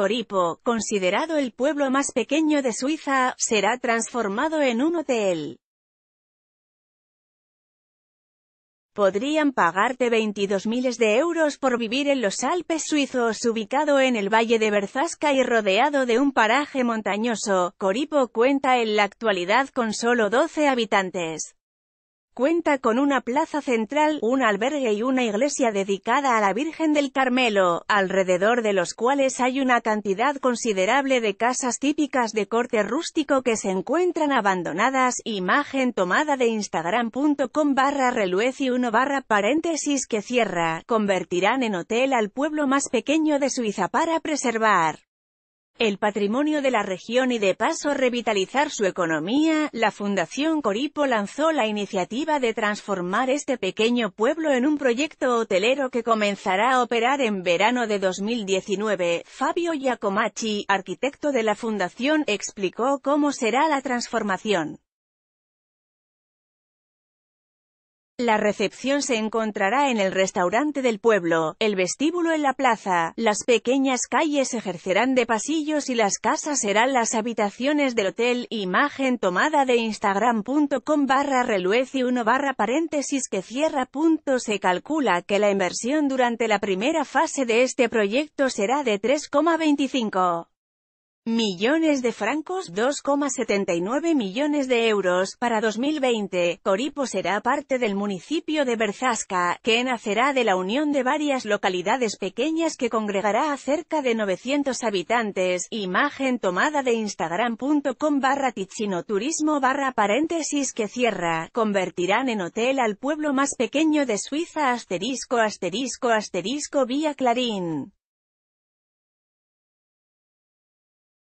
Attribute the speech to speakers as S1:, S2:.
S1: Coripo, considerado el pueblo más pequeño de Suiza, será transformado en un hotel. Podrían pagarte 22 miles de euros por vivir en los Alpes suizos ubicado en el valle de Berzasca y rodeado de un paraje montañoso. Coripo cuenta en la actualidad con solo 12 habitantes cuenta con una plaza central, un albergue y una iglesia dedicada a la Virgen del Carmelo, alrededor de los cuales hay una cantidad considerable de casas típicas de corte rústico que se encuentran abandonadas, imagen tomada de instagram.com barra y 1 barra paréntesis que cierra, convertirán en hotel al pueblo más pequeño de Suiza para preservar el patrimonio de la región y de paso revitalizar su economía, la Fundación Coripo lanzó la iniciativa de transformar este pequeño pueblo en un proyecto hotelero que comenzará a operar en verano de 2019. Fabio Giacomacci, arquitecto de la Fundación, explicó cómo será la transformación. La recepción se encontrará en el restaurante del pueblo, el vestíbulo en la plaza, las pequeñas calles ejercerán de pasillos y las casas serán las habitaciones del hotel. Imagen tomada de instagram.com barra reluez y 1 barra paréntesis que cierra punto se calcula que la inversión durante la primera fase de este proyecto será de 3,25 millones de francos, 2,79 millones de euros, para 2020. Coripo será parte del municipio de Berzasca, que nacerá de la unión de varias localidades pequeñas que congregará a cerca de 900 habitantes. Imagen tomada de instagram.com barra turismo barra paréntesis que cierra. Convertirán en hotel al pueblo más pequeño de Suiza asterisco asterisco asterisco vía Clarín.